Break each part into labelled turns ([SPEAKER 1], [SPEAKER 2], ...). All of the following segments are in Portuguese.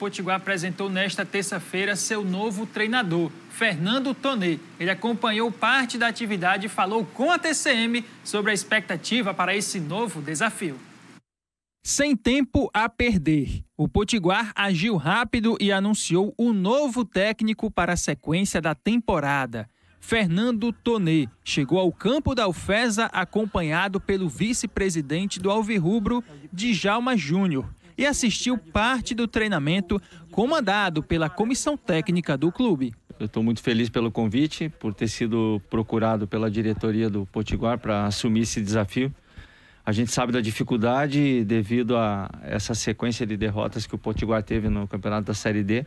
[SPEAKER 1] Potiguar apresentou nesta terça-feira seu novo treinador, Fernando Tonê. Ele acompanhou parte da atividade e falou com a TCM sobre a expectativa para esse novo desafio. Sem tempo a perder, o Potiguar agiu rápido e anunciou o novo técnico para a sequência da temporada. Fernando Tonê chegou ao campo da Alfesa acompanhado pelo vice-presidente do Alvirrubro, Djalma Júnior, e assistiu parte do treinamento
[SPEAKER 2] comandado pela comissão técnica do clube. Eu estou muito feliz pelo convite, por ter sido procurado pela diretoria do Potiguar para assumir esse desafio. A gente sabe da dificuldade devido a essa sequência de derrotas que o Potiguar teve no campeonato da Série D.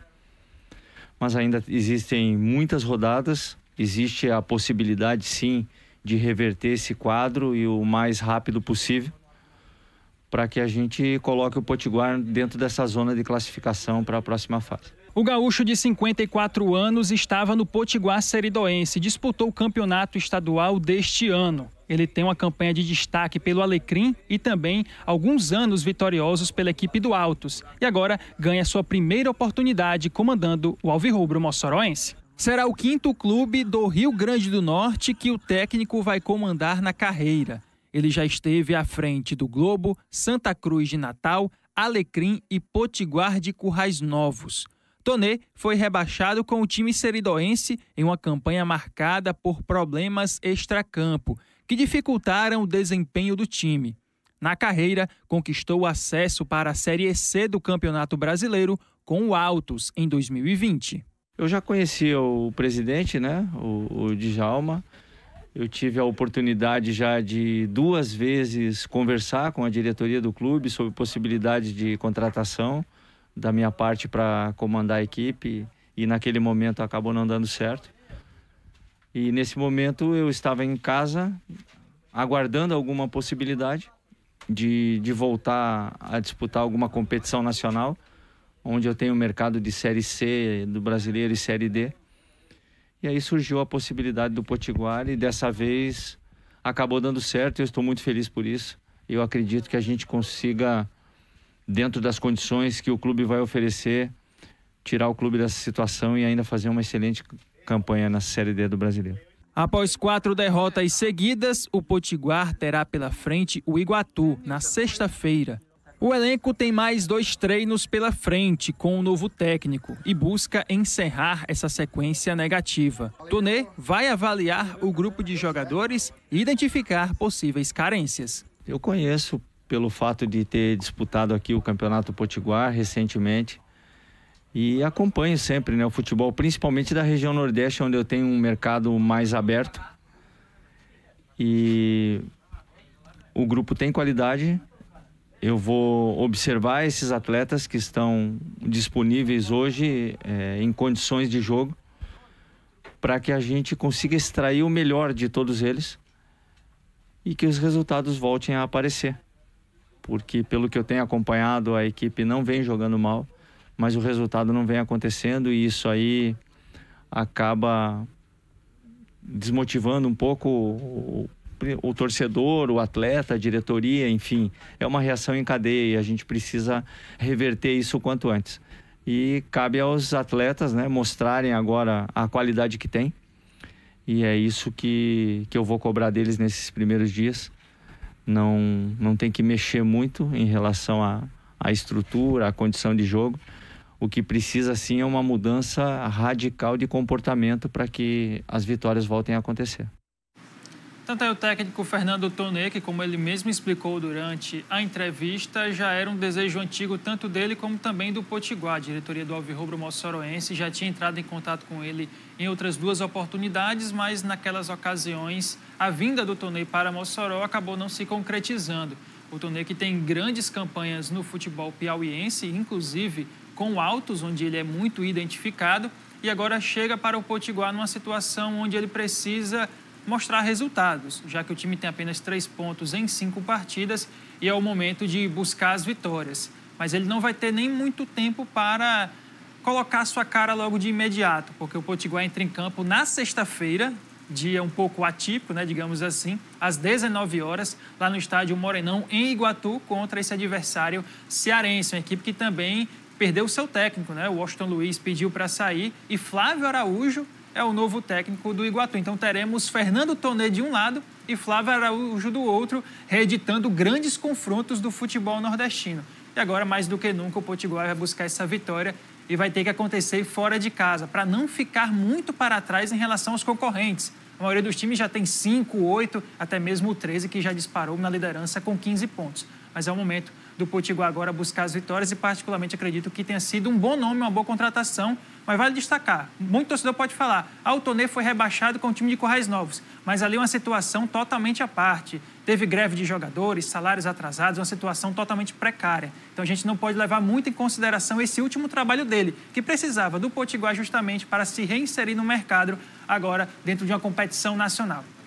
[SPEAKER 2] Mas ainda existem muitas rodadas, existe a possibilidade sim de reverter esse quadro e o mais rápido possível para que a gente coloque o Potiguar dentro dessa zona de classificação para a próxima fase.
[SPEAKER 1] O gaúcho de 54 anos estava no Potiguar Seridoense, disputou o campeonato estadual deste ano. Ele tem uma campanha de destaque pelo Alecrim e também alguns anos vitoriosos pela equipe do Altos. E agora ganha sua primeira oportunidade comandando o Alvirrubro Mossoroense. Será o quinto clube do Rio Grande do Norte que o técnico vai comandar na carreira. Ele já esteve à frente do Globo, Santa Cruz de Natal, Alecrim e Potiguar de Currais Novos. Tonê foi rebaixado com o time seridoense em uma campanha marcada por problemas extracampo, que dificultaram o desempenho do time. Na carreira, conquistou o acesso para a Série C do Campeonato Brasileiro
[SPEAKER 2] com o Altos em 2020. Eu já conhecia o presidente, né, o, o Djalma, eu tive a oportunidade já de duas vezes conversar com a diretoria do clube sobre possibilidade de contratação da minha parte para comandar a equipe e naquele momento acabou não dando certo. E nesse momento eu estava em casa aguardando alguma possibilidade de, de voltar a disputar alguma competição nacional, onde eu tenho o mercado de Série C do brasileiro e Série D. E aí surgiu a possibilidade do Potiguar e dessa vez acabou dando certo e eu estou muito feliz por isso. Eu acredito que a gente consiga, dentro das condições que o clube vai oferecer, tirar o clube dessa situação e ainda fazer uma excelente campanha na Série D do Brasileiro.
[SPEAKER 1] Após quatro derrotas seguidas, o Potiguar terá pela frente o Iguatu na sexta-feira. O elenco tem mais dois treinos pela frente com o um novo técnico e busca encerrar essa sequência negativa. Tonê vai
[SPEAKER 2] avaliar o grupo de jogadores e identificar possíveis carências. Eu conheço pelo fato de ter disputado aqui o Campeonato Potiguar recentemente e acompanho sempre né, o futebol, principalmente da região Nordeste, onde eu tenho um mercado mais aberto. E o grupo tem qualidade, eu vou observar esses atletas que estão disponíveis hoje é, em condições de jogo para que a gente consiga extrair o melhor de todos eles e que os resultados voltem a aparecer. Porque, pelo que eu tenho acompanhado, a equipe não vem jogando mal, mas o resultado não vem acontecendo e isso aí acaba desmotivando um pouco o torcedor, o atleta, a diretoria, enfim, é uma reação em cadeia. A gente precisa reverter isso o quanto antes. E cabe aos atletas né, mostrarem agora a qualidade que tem. E é isso que, que eu vou cobrar deles nesses primeiros dias. Não, não tem que mexer muito em relação à a, a estrutura, à condição de jogo. O que precisa sim é uma mudança radical de comportamento para que as vitórias voltem a acontecer.
[SPEAKER 1] Tanto é o técnico Fernando Tonê, que, como ele mesmo explicou durante a entrevista, já era um desejo antigo tanto dele como também do Potiguar. A diretoria do Alvirrubro Mossoroense já tinha entrado em contato com ele em outras duas oportunidades, mas naquelas ocasiões a vinda do Tonê para Mossoró acabou não se concretizando. O Tonê que tem grandes campanhas no futebol piauiense, inclusive com altos, onde ele é muito identificado, e agora chega para o Potiguar numa situação onde ele precisa mostrar resultados, já que o time tem apenas três pontos em cinco partidas e é o momento de buscar as vitórias. Mas ele não vai ter nem muito tempo para colocar sua cara logo de imediato, porque o Potiguar entra em campo na sexta-feira, dia um pouco atípico, né, digamos assim, às 19 horas, lá no estádio Morenão, em Iguatu, contra esse adversário cearense, uma equipe que também perdeu seu técnico, né? O Washington Luiz pediu para sair e Flávio Araújo é o novo técnico do Iguatu. Então teremos Fernando Tonê de um lado e Flávio Araújo do outro, reeditando grandes confrontos do futebol nordestino. E agora, mais do que nunca, o Potiguar vai buscar essa vitória e vai ter que acontecer fora de casa, para não ficar muito para trás em relação aos concorrentes. A maioria dos times já tem 5, 8, até mesmo o 13, que já disparou na liderança com 15 pontos. Mas é o momento do Potiguar agora buscar as vitórias e, particularmente, acredito que tenha sido um bom nome, uma boa contratação. Mas vale destacar: muito torcedor pode falar, Altonê ah, foi rebaixado com o time de Corrais Novos, mas ali é uma situação totalmente à parte. Teve greve de jogadores, salários atrasados, uma situação totalmente precária. Então a gente não pode levar muito em consideração esse último trabalho dele, que precisava do Potiguar justamente para se reinserir no mercado agora dentro de uma competição nacional.